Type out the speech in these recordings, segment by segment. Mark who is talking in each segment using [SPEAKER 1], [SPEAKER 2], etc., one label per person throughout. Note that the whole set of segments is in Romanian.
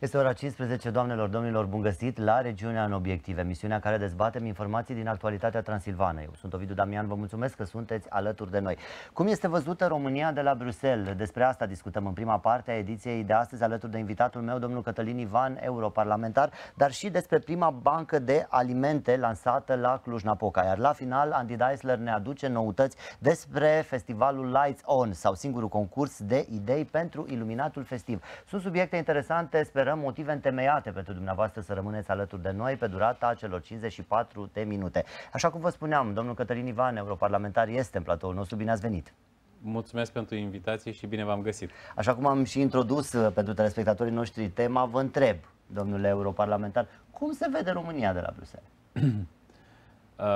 [SPEAKER 1] Este ora 15, doamnelor, domnilor, bun găsit la regiunea în obiective, misiunea care dezbatem informații din actualitatea transilvană. Eu sunt Ovidiu Damian, vă mulțumesc că sunteți alături de noi. Cum este văzută România de la Bruxelles? Despre asta discutăm în prima parte a ediției de astăzi alături de invitatul meu, domnul Cătălin Ivan, europarlamentar, dar și despre prima bancă de alimente lansată la Cluj-Napoca. Iar la final, Andy Deisler ne aduce noutăți despre festivalul Lights On sau singurul concurs de idei pentru iluminatul festiv. Sunt subiecte interesante, sper sperăm motive întemeiate pentru dumneavoastră să rămâneți alături de noi pe durata celor 54 de minute. Așa cum vă spuneam, domnul Cătălin Ivan, europarlamentar, este în platoul nostru. Bine ați venit! Mulțumesc pentru invitație și bine v-am găsit. Așa cum am și introdus uh, pentru telespectatorii noștri tema, vă întreb, domnule europarlamentar, cum se vede România de la Bruxelles?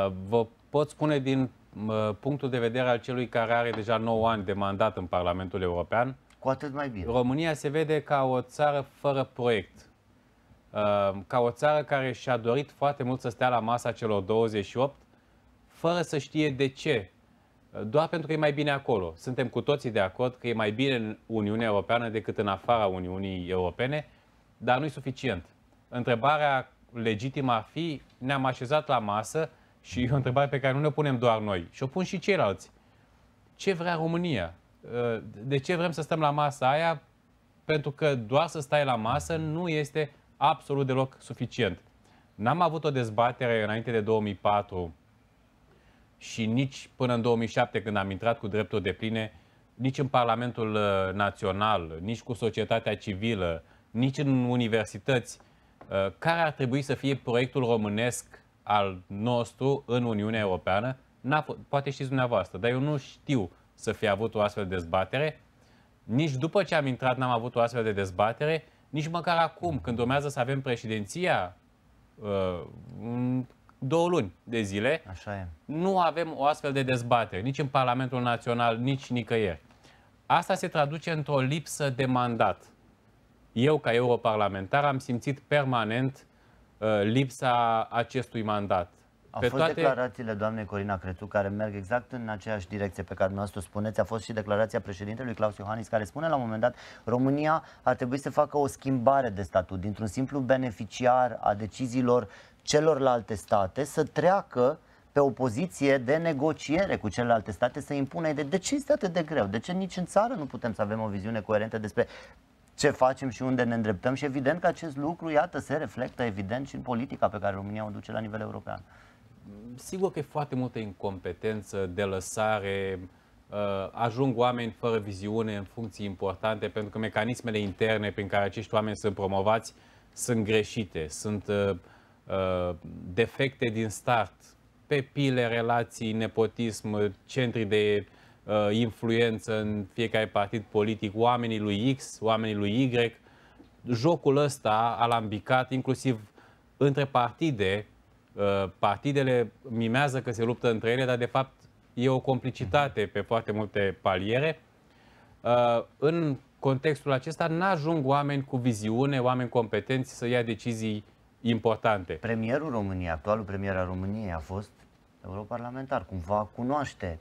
[SPEAKER 2] Uh, vă pot spune din uh, punctul de vedere al celui care are deja 9 ani de mandat în Parlamentul European, cu atât mai bine. România se vede ca o țară fără proiect, ehm, ca o țară care și-a dorit foarte mult să stea la masa celor 28, fără să știe de ce, doar pentru că e mai bine acolo. Suntem cu toții de acord că e mai bine în Uniunea Europeană decât în afara Uniunii Europene, dar nu e suficient. Întrebarea legitimă ar fi, ne-am așezat la masă și e o întrebare pe care nu ne punem doar noi, și o pun și ceilalți. Ce vrea România? Ă, de ce vrem să stăm la masa aia? Pentru că doar să stai la masă nu este absolut deloc suficient. N-am avut o dezbatere înainte de 2004 și nici până în 2007 când am intrat cu drepturi de pline, nici în Parlamentul ă, Național, nici cu societatea civilă, nici în universități, ă, care ar trebui să fie proiectul românesc al nostru în Uniunea Europeană, poate știți dumneavoastră, dar eu nu știu să fi avut o astfel de dezbatere. Nici după ce am intrat n-am avut o astfel de dezbatere, nici măcar acum, când urmează să avem președinția uh, în două luni de zile, Așa e. nu avem o astfel de dezbatere, nici în Parlamentul Național, nici nicăieri. Asta se traduce într-o lipsă de mandat. Eu, ca europarlamentar, am simțit permanent uh, lipsa acestui mandat.
[SPEAKER 1] Au pe fost toate... declarațiile doamnei Corina Crețu care merg exact în aceeași direcție pe care dumneavoastră o spuneți. A fost și declarația președintelui Claus Iohannis care spune la un moment dat România ar trebui să facă o schimbare de statut dintr-un simplu beneficiar a deciziilor celorlalte state să treacă pe o poziție de negociere cu celelalte state să impună de, de ce este atât de greu, de ce nici în țară nu putem să avem o viziune coerentă despre ce facem și unde ne îndreptăm și evident că acest lucru, iată, se reflectă evident și în politica pe care România o duce la nivel european
[SPEAKER 2] sigur că e foarte multă incompetență, de lăsare, uh, ajung oameni fără viziune în funcții importante, pentru că mecanismele interne prin care acești oameni sunt promovați sunt greșite, sunt uh, uh, defecte din start, pe pile, relații, nepotism, centri de influență în fiecare partid politic, oamenii lui X, oamenii lui Y, jocul ăsta alambicat, inclusiv între partide, Uh, partidele mimează că se luptă între ele, dar de fapt e o complicitate pe foarte multe paliere. Uh, în contextul acesta n-ajung oameni cu viziune, oameni competenți să ia decizii importante. Premierul
[SPEAKER 1] României, actualul premier al României a fost europarlamentar, cumva cunoaște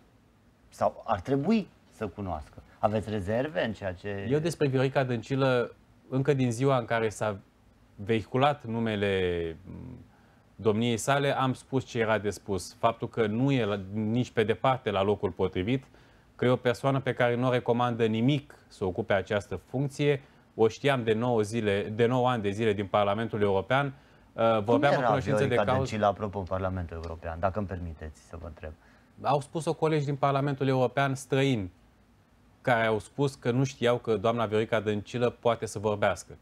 [SPEAKER 1] sau ar trebui să cunoască. Aveți rezerve în ceea ce... Eu
[SPEAKER 2] despre Viorica Dăncilă, încă din ziua în care s-a vehiculat numele domniei sale am spus ce era de spus. Faptul că nu e la, nici pe departe la locul potrivit, că e o persoană pe care nu o recomandă nimic să ocupe această funcție, o știam de 9, zile, de 9 ani de zile din Parlamentul European, Uh, vorbeam Cum cunoștință de cauză. Dencilă,
[SPEAKER 1] apropo, în Parlamentul European, dacă îmi permiteți să vă întreb? Au spus-o colegi din Parlamentul
[SPEAKER 2] European străini, care au spus că nu știau că doamna Viorica Dăncilă poate să vorbească.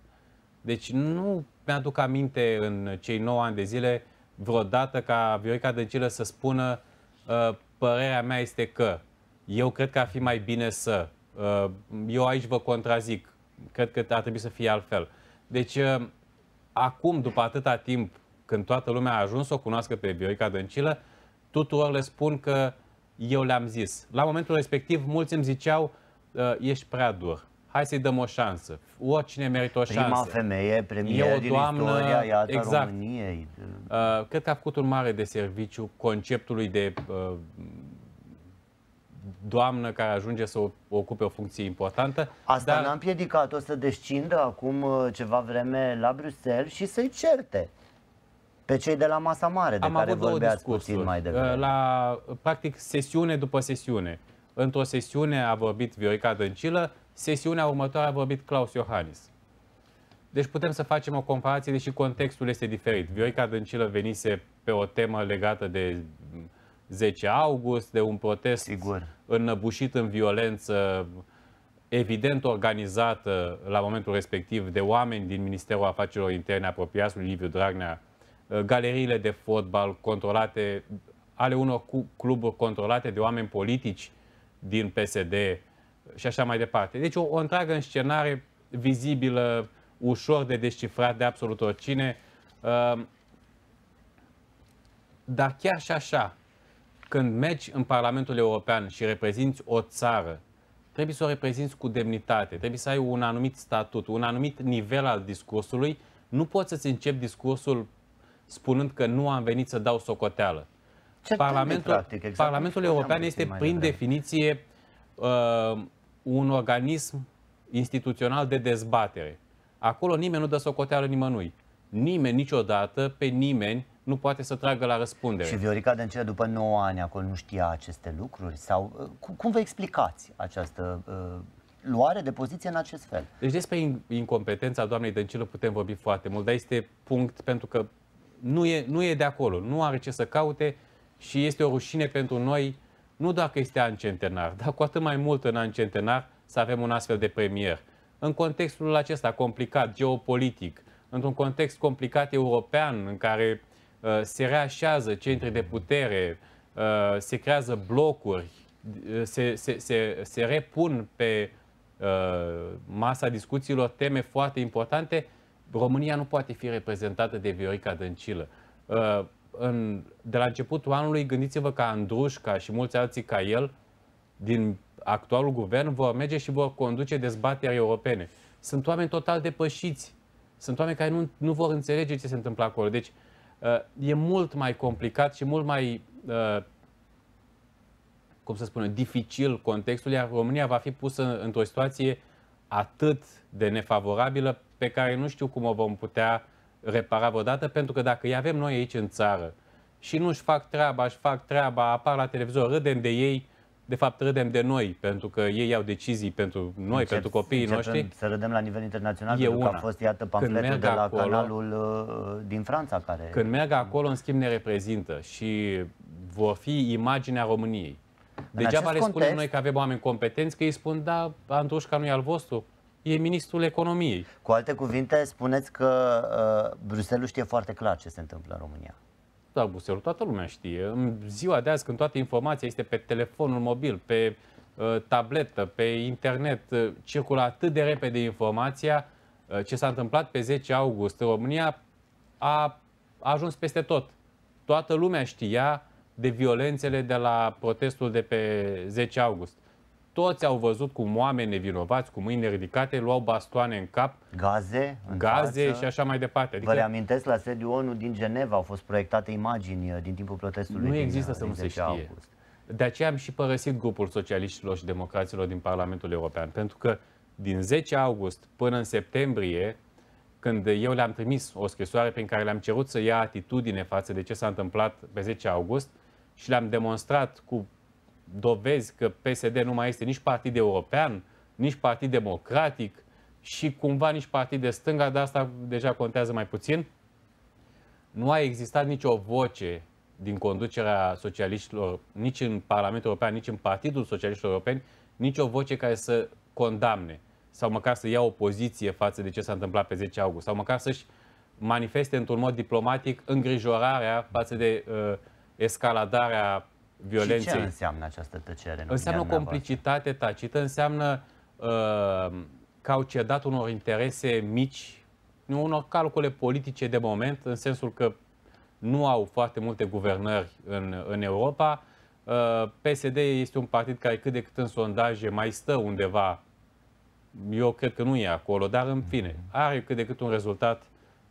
[SPEAKER 2] Deci nu mi-aduc aminte în cei 9 ani de zile vreodată ca Viorica Dăncilă să spună uh, părerea mea este că eu cred că ar fi mai bine să uh, eu aici vă contrazic cred că ar trebui să fie altfel. Deci uh, acum, după atâta timp când toată lumea a ajuns să o cunoască pe Viorica Dăncilă, tuturor le spun că eu le-am zis. La momentul respectiv, mulți îmi ziceau, ești prea dur, hai să-i dăm o șansă. Oricine merită o șansă. Prima femeie, premier e o doamnă, din istoria, iată, exact. României. Uh, cred că a făcut un mare de serviciu conceptului de uh, doamnă care ajunge să ocupe o funcție importantă. Asta dar... n-a
[SPEAKER 1] împiedicat-o să descindă acum uh, ceva vreme la Bruxelles și să-i certe pe cei de la Masa Mare, de Am care avut vorbeați puțin mai uh,
[SPEAKER 2] devreme. La, practic, sesiune după sesiune. Într-o sesiune a vorbit Viorica Dăncilă, Sesiunea următoare a vorbit Claus Iohannis. Deci putem să facem o comparație, deși contextul este diferit. Viorica Dăncilă venise pe o temă legată de 10 august, de un protest Sigur. înnăbușit în violență, evident organizată uh, la momentul respectiv de oameni din Ministerul Afacerilor Interne apropiați lui Liviu Dragnea, uh, galeriile de fotbal controlate, ale unor cluburi controlate de oameni politici din PSD, și așa mai departe. Deci o, o întreagă înscenare vizibilă, ușor de descifrat de absolut oricine. Ehm, dar chiar și așa, când mergi în Parlamentul European și reprezinți o țară, trebuie să o reprezinți cu demnitate, trebuie să ai un anumit statut, un anumit nivel al discursului. Nu poți să-ți începi discursul spunând că nu am venit să dau socoteală.
[SPEAKER 1] Ce Parlamentul, practic, exact Parlamentul European este, prin
[SPEAKER 2] definiție, uh, un organism instituțional de dezbatere. Acolo nimeni nu dă socoteală nimănui. Nimeni niciodată pe nimeni nu
[SPEAKER 1] poate să tragă la răspundere. Și Viorica Dăncilă după 9 ani acolo nu știa aceste lucruri? Sau uh, cum vă explicați această uh, luare de poziție în acest fel? Deci despre
[SPEAKER 2] incompetența doamnei Dăncilă putem vorbi foarte mult, dar este punct pentru că nu e, nu e de acolo, nu are ce să caute și este o rușine pentru noi nu dacă este an centenar, dar cu atât mai mult în an centenar să avem un astfel de premier. În contextul acesta complicat, geopolitic, într-un context complicat european în care uh, se reașează centri de putere, uh, se creează blocuri, uh, se, se, se, se repun pe uh, masa discuțiilor teme foarte importante, România nu poate fi reprezentată de Viorica Dăncilă. Uh, în, de la începutul anului, gândiți-vă că Andrușca și mulți alții ca el, din actualul guvern, vor merge și vor conduce dezbateri europene. Sunt oameni total depășiți. Sunt oameni care nu, nu vor înțelege ce se întâmplă acolo. Deci uh, e mult mai complicat și mult mai, uh, cum să spunem, dificil contextul, iar România va fi pusă într-o situație atât de nefavorabilă pe care nu știu cum o vom putea uh, repara vreodată, pentru că dacă îi avem noi aici în țară și nu-și fac treaba, își fac treaba, apar la televizor, râdem de ei, de fapt râdem de noi, pentru că ei iau decizii pentru noi, Încep, pentru copiii noștri.
[SPEAKER 1] Să râdem la nivel internațional, e pentru una. că a fost, iată, pamfletul de la acolo, canalul uh, din Franța. care. Când merg acolo, în
[SPEAKER 2] schimb, ne reprezintă și vor fi imaginea României.
[SPEAKER 1] Degeaba le spunem context... noi că avem oameni competenți, că ei spun, da, Andrușca nu e al vostru, e ministrul economiei. Cu alte cuvinte, spuneți că uh, Bruselul știe foarte clar ce se întâmplă în România.
[SPEAKER 2] Da, Bruselul, toată lumea știe. În ziua de azi, când toată informația este pe telefonul mobil, pe uh, tabletă, pe internet, uh, circulă atât de repede informația, uh, ce s-a întâmplat pe 10 august România a, a ajuns peste tot. Toată lumea știa de violențele de la protestul de pe 10 august toți au văzut cum oameni nevinovați, cu mâini ridicate, luau bastoane în cap,
[SPEAKER 1] gaze, în gaze față. și
[SPEAKER 2] așa mai departe. Adică, Vă reamintesc,
[SPEAKER 1] la sediul ONU din Geneva au fost proiectate imagini uh, din timpul protestului. Nu din, există uh, să nu se știe. August. De aceea am și părăsit grupul
[SPEAKER 2] socialiștilor și democraților din Parlamentul European, pentru că din 10 august până în septembrie, când eu le-am trimis o scrisoare prin care le-am cerut să ia atitudine față de ce s-a întâmplat pe 10 august și le-am demonstrat cu dovezi că PSD nu mai este nici partid european, nici partid democratic și cumva nici partid de stânga, dar asta deja contează mai puțin, nu a existat nicio voce din conducerea socialiștilor, nici în Parlamentul European, nici în Partidul Socialiștilor Europeni, nicio voce care să condamne sau măcar să ia o poziție față de ce s-a întâmplat pe 10 august, sau măcar să-și manifeste într-un mod diplomatic îngrijorarea față de uh, escaladarea violenței. Și ce înseamnă
[SPEAKER 1] această tăcere? În înseamnă
[SPEAKER 2] complicitate tacită, înseamnă uh, că au cedat unor interese mici, unor calcule politice de moment, în sensul că nu au foarte multe guvernări în, în Europa. Uh, PSD este un partid care cât de cât în sondaje mai stă undeva. Eu cred că nu e acolo, dar în mm-hmm. fine, are cât de cât un rezultat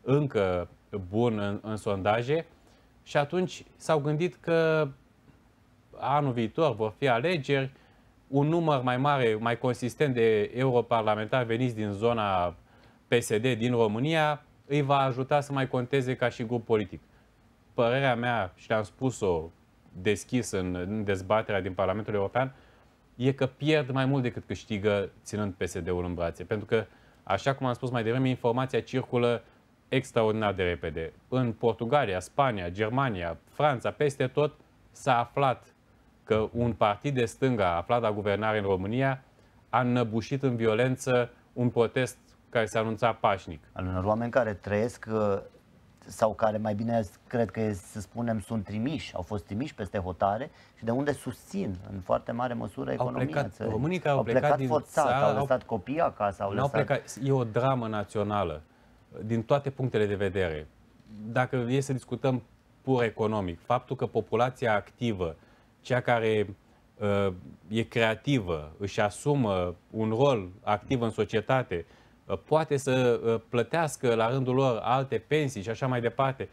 [SPEAKER 2] încă bun în, în sondaje. Și atunci s-au gândit că anul viitor vor fi alegeri, un număr mai mare, mai consistent de europarlamentari veniți din zona PSD din România îi va ajuta să mai conteze ca și grup politic. Părerea mea, și le-am spus-o deschis în, în dezbaterea din Parlamentul European, e că pierd mai mult decât câștigă ținând PSD-ul în brațe. Pentru că, așa cum am spus mai devreme, informația circulă extraordinar de repede. În Portugalia, Spania, Germania, Franța, peste tot s-a aflat că un partid de stânga aflat la guvernare în România a înăbușit în violență un protest care se anunța pașnic.
[SPEAKER 1] Al unor oameni care trăiesc uh, sau care mai bine cred că să spunem sunt trimiși, au fost trimiși peste hotare și de unde susțin în foarte mare măsură economia au plecat, țării. Românii care au, au plecat, plecat din forțat, țară, au lăsat copii acasă, au lăsat... Plecat,
[SPEAKER 2] e o dramă națională din toate punctele de vedere. Dacă e să discutăm pur economic, faptul că populația activă cea care uh, e creativă, își asumă un rol activ în societate, uh, poate să uh, plătească la rândul lor alte pensii și așa mai departe,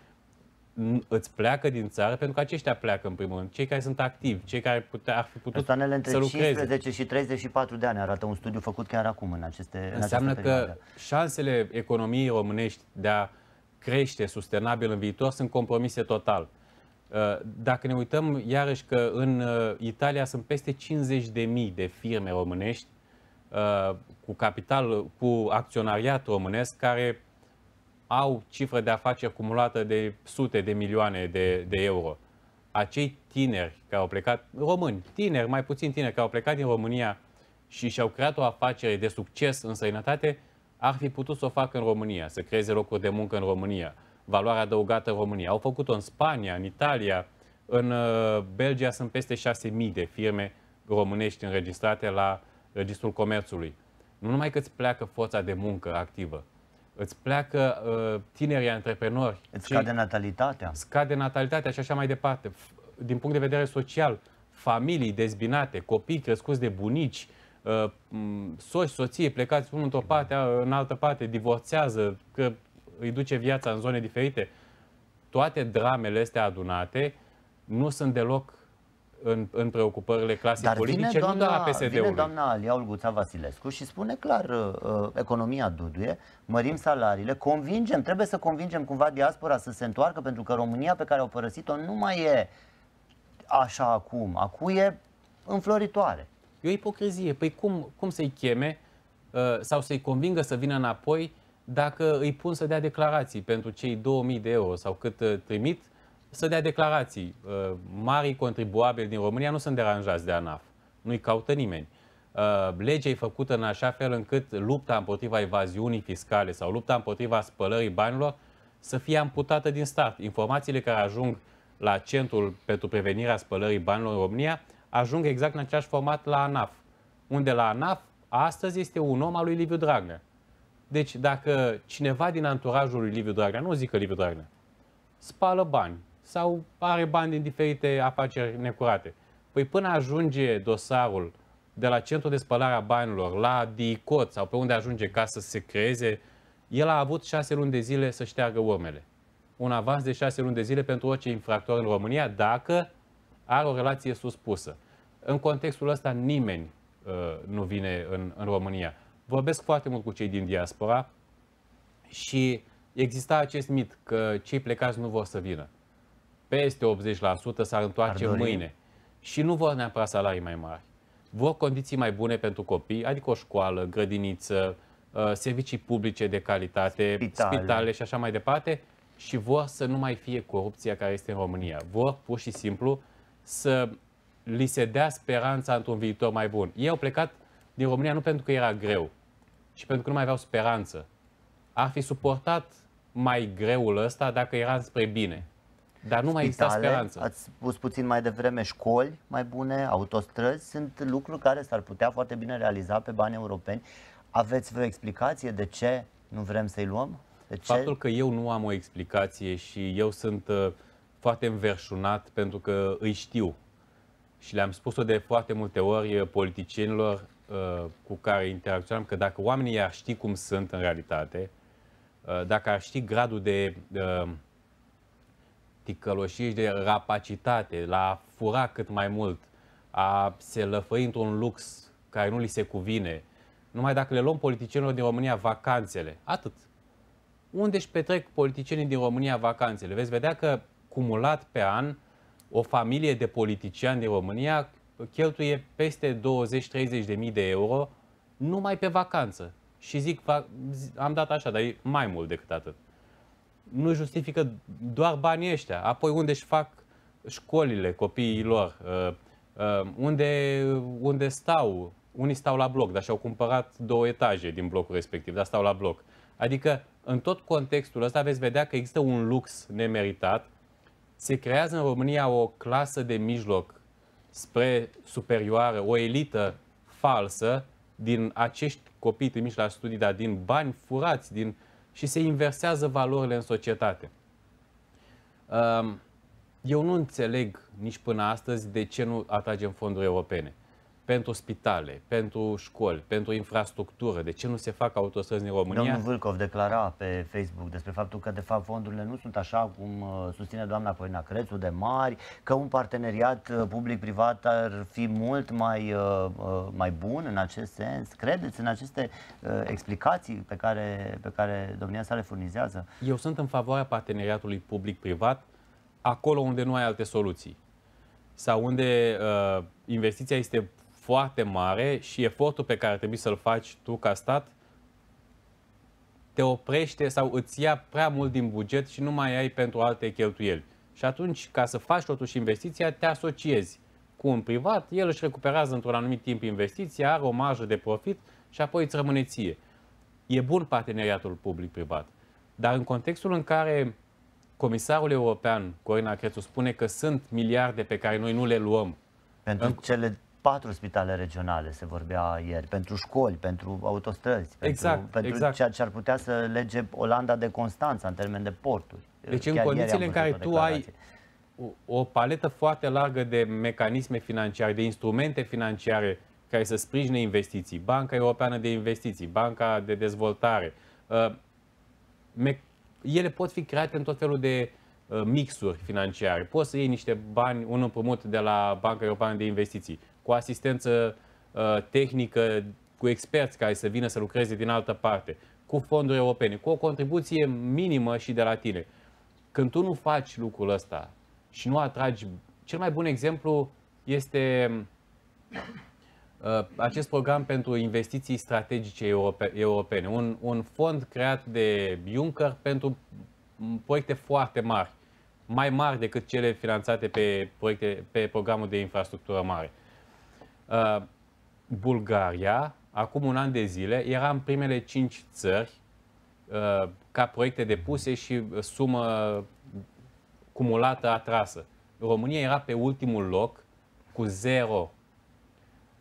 [SPEAKER 2] îți pleacă din țară pentru că aceștia pleacă în primul rând, cei care sunt activi, cei care putea, ar fi putut Persoanele între să lucreze. 15
[SPEAKER 1] și 34 de ani arată un studiu făcut chiar acum în aceste Înseamnă că perioadă.
[SPEAKER 2] șansele economiei românești de a crește sustenabil în viitor sunt compromise total. Uh, dacă ne uităm iarăși că în uh, Italia sunt peste 50.000 de firme românești uh, cu capital, cu acționariat românesc care au cifră de afaceri cumulată de sute de milioane de, de euro. Acei tineri care au plecat, români, tineri, mai puțin tineri, care au plecat din România și și-au creat o afacere de succes în sănătate ar fi putut să o facă în România, să creeze locuri de muncă în România valoarea adăugată în România. Au făcut-o în Spania, în Italia, în uh, Belgia sunt peste 6.000 de firme românești înregistrate la Registrul Comerțului. Nu numai că îți pleacă forța de muncă activă, îți pleacă uh, tinerii antreprenori. Îți scade natalitatea. Scade natalitatea și așa mai departe. Din punct de vedere social, familii dezbinate, copii crescuți de bunici, uh, soți, soție, plecați unul într-o parte, în altă parte, divorțează, că îi duce viața în zone diferite. Toate dramele astea adunate nu sunt deloc în, în preocupările clasei Dar politice, vine doamna, nu doar a PSD-ului. Vine doamna
[SPEAKER 1] Alia Olguța Vasilescu și spune clar, uh, uh, economia duduie, mărim salariile, convingem, trebuie să convingem cumva diaspora să se întoarcă, pentru că România pe care au părăsit-o nu mai e așa acum, acum e înfloritoare.
[SPEAKER 2] E o ipocrizie. Păi cum, cum să-i cheme uh, sau să-i convingă să vină înapoi dacă îi pun să dea declarații pentru cei 2000 de euro sau cât uh, trimit, să dea declarații. Uh, marii contribuabili din România nu sunt deranjați de ANAF. Nu-i caută nimeni. Uh, legea e făcută în așa fel încât lupta împotriva evaziunii fiscale sau lupta împotriva spălării banilor să fie amputată din start. Informațiile care ajung la Centrul pentru Prevenirea Spălării Banilor în România ajung exact în același format la ANAF. Unde la ANAF astăzi este un om al lui Liviu Dragnea. Deci dacă cineva din anturajul lui Liviu Dragnea, nu zic că Liviu Dragnea, spală bani sau are bani din diferite afaceri necurate, păi până ajunge dosarul de la centrul de spălare a banilor la DICOT sau pe unde ajunge ca să se creeze, el a avut șase luni de zile să șteargă urmele. Un avans de șase luni de zile pentru orice infractor în România dacă are o relație suspusă. În contextul ăsta nimeni uh, nu vine în, în România vorbesc foarte mult cu cei din diaspora și exista acest mit că cei plecați nu vor să vină. Peste 80% s-ar întoarce mâine și nu vor neapărat salarii mai mari. Vor condiții mai bune pentru copii, adică o școală, grădiniță, uh, servicii publice de calitate, spitale, spitale și așa mai departe și vor să nu mai fie corupția care este în România. Vor pur și simplu să li se dea speranța într-un viitor mai bun. Ei au plecat din România nu pentru că era greu, și pentru că nu mai aveau speranță. Ar fi suportat mai greul ăsta dacă era spre bine. Dar nu Spitale, mai exista speranță. Ați
[SPEAKER 1] spus puțin mai devreme, școli mai bune, autostrăzi, sunt lucruri care s-ar putea foarte bine realiza pe bani europeni. Aveți vreo explicație de ce nu vrem să-i luăm? De
[SPEAKER 2] ce? Faptul că eu nu am o explicație și eu sunt uh, foarte înverșunat pentru că îi știu. Și le-am spus-o de foarte multe ori uh, politicienilor, Uh, cu care interacționam că dacă oamenii ar ști cum sunt în realitate, uh, dacă ar ști gradul de uh, ticăloșie și de rapacitate, la a fura cât mai mult, a se lăfăi într-un lux care nu li se cuvine, numai dacă le luăm politicienilor din România vacanțele, atât. Unde își petrec politicienii din România vacanțele? Veți vedea că cumulat pe an, o familie de politicieni din România cheltuie peste 20-30 de mii de euro numai pe vacanță. Și zic, am dat așa, dar e mai mult decât atât. Nu justifică doar banii ăștia. Apoi unde își fac școlile copiilor, uh, uh, unde, unde stau. Unii stau la bloc, dar și-au cumpărat două etaje din blocul respectiv, dar stau la bloc. Adică, în tot contextul ăsta veți vedea că există un lux nemeritat. Se creează în România o clasă de mijloc spre superioară, o elită falsă din acești copii trimiși la studii, dar din bani furați din, și se inversează valorile în societate. Eu nu înțeleg nici până astăzi de ce nu atragem fonduri europene pentru spitale, pentru școli, pentru infrastructură. De ce nu se fac autostrăzi în România? Domnul Vâlcov
[SPEAKER 1] declara pe Facebook despre faptul că, de fapt, fondurile nu sunt așa cum uh, susține doamna Corina Crețu de mari, că un parteneriat uh, public-privat ar fi mult mai, uh, mai bun în acest sens. Credeți în aceste explicații pe care, pe care domnia sa le furnizează?
[SPEAKER 2] Eu sunt în favoarea parteneriatului public-privat acolo unde nu ai alte soluții sau unde uh, investiția este foarte mare și efortul pe care trebuie să-l faci tu ca stat te oprește sau îți ia prea mult din buget și nu mai ai pentru alte cheltuieli. Și atunci, ca să faci totuși investiția, te asociezi cu un privat, el își recuperează într-un anumit timp investiția, are o marjă de profit și apoi îți rămâne ție. E bun parteneriatul public-privat, dar în contextul în care comisarul european Corina Crețu
[SPEAKER 1] spune că sunt miliarde pe care noi nu le luăm. Pentru în... cele patru spitale regionale, se vorbea ieri, pentru școli, pentru autostrăzi, exact, pentru, pentru exact. ceea ce ar putea să lege Olanda de Constanța în termen de porturi. Deci Chiar în condițiile în care tu ai
[SPEAKER 2] o, paletă foarte largă de mecanisme financiare, de instrumente financiare care să sprijine investiții, Banca Europeană de Investiții, Banca de Dezvoltare, uh, ele pot fi create în tot felul de uh, mixuri financiare. Poți să iei niște bani, un împrumut de la Banca Europeană de Investiții, cu asistență uh, tehnică, cu experți care să vină să lucreze din altă parte, cu fonduri europene, cu o contribuție minimă și de la tine. Când tu nu faci lucrul ăsta și nu atragi, cel mai bun exemplu este uh, acest program pentru investiții strategice europe, europene, un, un fond creat de Juncker pentru proiecte foarte mari, mai mari decât cele finanțate pe, proiecte, pe programul de infrastructură mare. Uh, Uh, Bulgaria, acum un an de zile, era în primele cinci țări uh, ca proiecte depuse și uh, sumă cumulată atrasă. România era pe ultimul loc cu zero.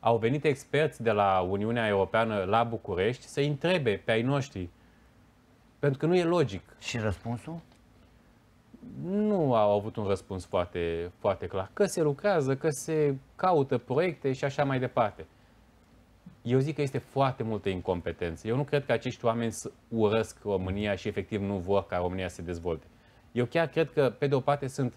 [SPEAKER 2] Au venit experți de la Uniunea Europeană la București să întrebe pe ai noștri, pentru că nu e logic. Și răspunsul? nu au avut un răspuns foarte, foarte clar. Că se lucrează, că se caută proiecte și așa mai departe. Eu zic că este foarte multă incompetență. Eu nu cred că acești oameni urăsc România și efectiv nu vor ca România să se dezvolte. Eu chiar cred că, pe de o parte, sunt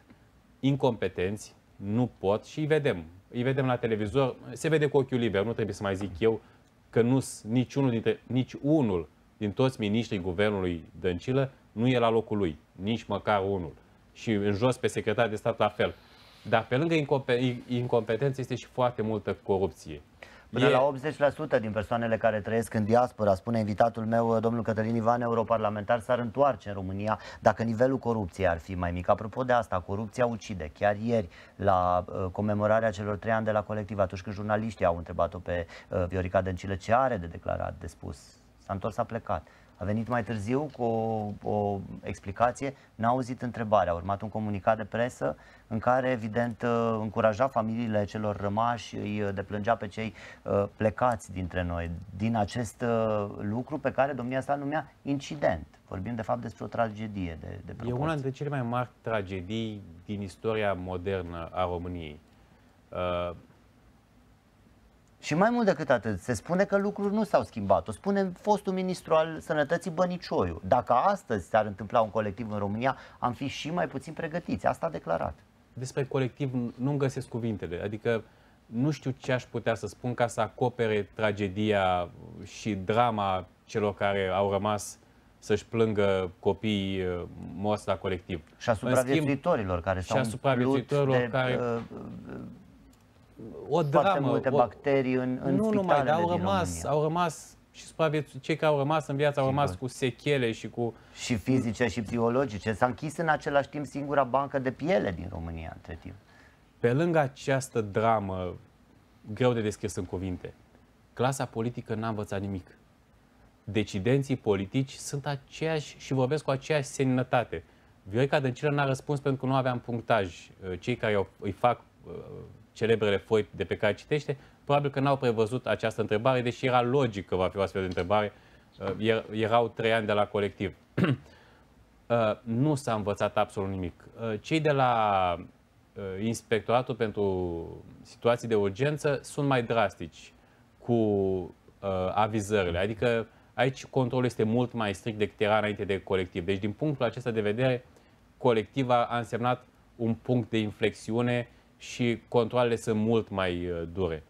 [SPEAKER 2] incompetenți, nu pot și îi vedem. Îi vedem la televizor, se vede cu ochiul liber, nu trebuie să mai zic eu că nu niciunul dintre, nici unul din toți miniștrii guvernului Dăncilă nu e la locul lui, nici măcar unul. Și în jos pe secretar de stat la fel. Dar pe lângă incompetență este și foarte multă corupție. Până e... la
[SPEAKER 1] 80% din persoanele care trăiesc în diaspora, spune invitatul meu, domnul Cătălin Ivan, europarlamentar, s-ar întoarce în România dacă nivelul corupției ar fi mai mic. Apropo de asta, corupția ucide. Chiar ieri, la uh, comemorarea celor trei ani de la colectiv, atunci când jurnaliștii au întrebat-o pe uh, Viorica Dăncilă ce are de declarat, de spus, s-a întors, a plecat. A venit mai târziu cu o, o explicație, n-a auzit întrebarea. A urmat un comunicat de presă în care, evident, uh, încuraja familiile celor rămași, îi uh, deplângea pe cei uh, plecați dintre noi din acest lucru pe care domnia sa numea incident. Vorbim, de fapt, despre o tragedie de, de
[SPEAKER 2] E una dintre cele mai mari tragedii din
[SPEAKER 1] istoria modernă a României. Uh, și mai mult decât atât, se spune că lucruri nu s-au schimbat. O spune fostul ministru al sănătății Bănicioiu. Dacă astăzi s-ar întâmpla un colectiv în România, am fi și mai puțin pregătiți. Asta a declarat.
[SPEAKER 2] Despre colectiv nu găsesc cuvintele. Adică nu știu ce aș putea să spun ca să acopere tragedia și drama celor care au rămas să-și plângă copiii uh, morți la colectiv. Și a supraviețuitorilor care s-au care... Uh, uh,
[SPEAKER 1] o dramă. Foarte multe o... bacterii în, în Nu numai, dar au rămas, România. au rămas și supraviețu- cei care au rămas în viață au rămas cu sechele și cu... Și fizice și psihologice. S-a închis în același timp singura bancă de piele din România între timp. Pe lângă această dramă, greu de descris în cuvinte,
[SPEAKER 2] clasa politică n-a învățat nimic. Decidenții politici sunt aceiași și vorbesc cu aceeași seninătate. Viorica Dăncilă n-a răspuns pentru că nu aveam punctaj. Cei care îi fac celebrele foi de pe care citește, probabil că n-au prevăzut această întrebare, deși era logic că va fi o astfel de întrebare. Uh, er, erau trei ani de la colectiv. Uh, nu s-a învățat absolut nimic. Uh, cei de la Inspectoratul pentru Situații de Urgență sunt mai drastici cu avizările, adică aici controlul este mult mai strict decât era înainte de colectiv. Deci din punctul acesta de vedere, colectiva a însemnat un punct de inflexiune și controlele sunt mult mai uh, dure.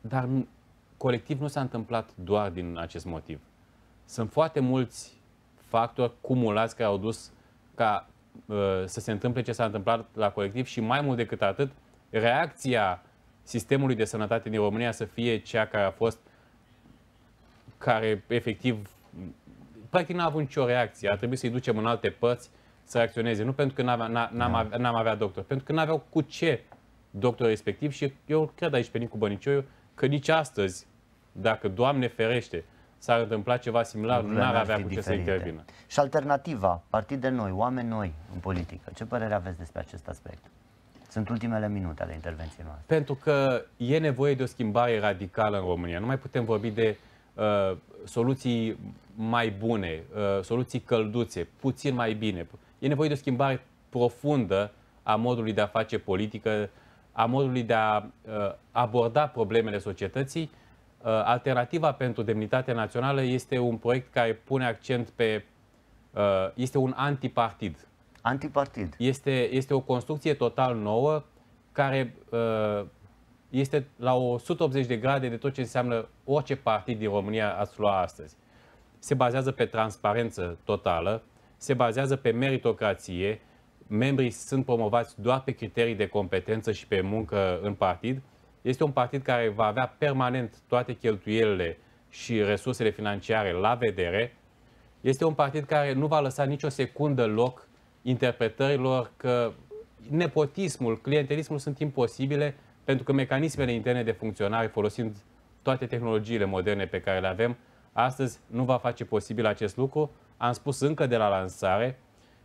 [SPEAKER 2] Dar colectiv nu s-a întâmplat doar din acest motiv. Sunt foarte mulți factori cumulați care au dus ca uh, să se întâmple ce s-a întâmplat la colectiv și mai mult decât atât, reacția sistemului de sănătate din România să fie cea care a fost care efectiv practic n-a avut nicio reacție. A trebuit să-i ducem în alte părți să reacționeze. Nu pentru că n-am da. avea, avea doctor, pentru că n-aveau cu ce doctor respectiv și eu cred aici pe Nicu Bănicioiu că nici astăzi, dacă Doamne ferește, s-ar întâmpla ceva similar, nu ar avea cu ce să intervină.
[SPEAKER 1] Și alternativa, de noi, oameni noi în politică, ce părere aveți despre acest aspect? Sunt ultimele minute ale intervenției noastre.
[SPEAKER 2] Pentru că e nevoie de o schimbare radicală în România. Nu mai putem vorbi de uh, soluții mai bune, uh, soluții călduțe, puțin mai bine. E nevoie de o schimbare profundă a modului de a face politică, a modului de a uh, aborda problemele societății, uh, Alternativa pentru demnitate națională este un proiect care pune accent pe... Uh, este un antipartid. Antipartid. Este, este o construcție total nouă care este la 180 de grade de tot ce înseamnă orice partid din România ați lua astăzi. Se bazează pe transparență totală, se bazează pe meritocrație, membrii sunt promovați doar pe criterii de competență și pe muncă în partid. Este un partid care va avea permanent toate cheltuielile și resursele financiare la vedere. Este un partid care nu va lăsa nicio secundă loc interpretărilor că nepotismul, clientelismul sunt imposibile pentru că mecanismele interne de funcționare, folosind toate tehnologiile moderne pe care le avem, astăzi nu va face posibil acest lucru. Am spus încă de la lansare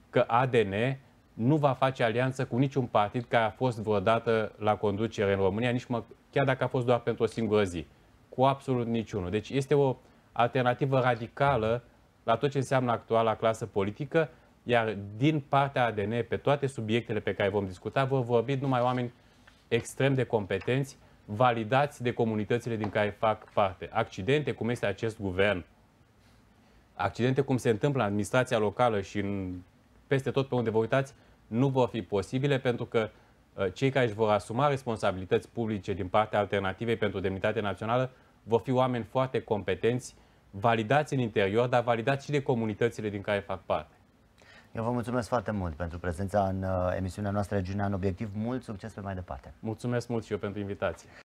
[SPEAKER 2] că ADN nu va face alianță cu niciun partid care a fost vreodată la conducere în România, nici mă, chiar dacă a fost doar pentru o singură zi. Cu absolut niciunul. Deci este o alternativă radicală la tot ce înseamnă actuala clasă politică, iar din partea ADN, pe toate subiectele pe care vom discuta, vor vorbi numai oameni extrem de competenți, validați de comunitățile din care fac parte. Accidente, cum este acest guvern, accidente cum se întâmplă în administrația locală și în, peste tot pe unde vă uitați, nu vor fi posibile pentru că uh, cei care își vor asuma responsabilități publice din partea Alternativei pentru Demnitate Națională vor fi oameni foarte competenți, validați în interior, dar validați și de comunitățile din care fac parte.
[SPEAKER 1] Eu vă mulțumesc foarte mult pentru prezența în uh, emisiunea noastră Regiunea în Obiectiv. Mult succes pe mai departe!
[SPEAKER 2] Mulțumesc mult și eu pentru invitație!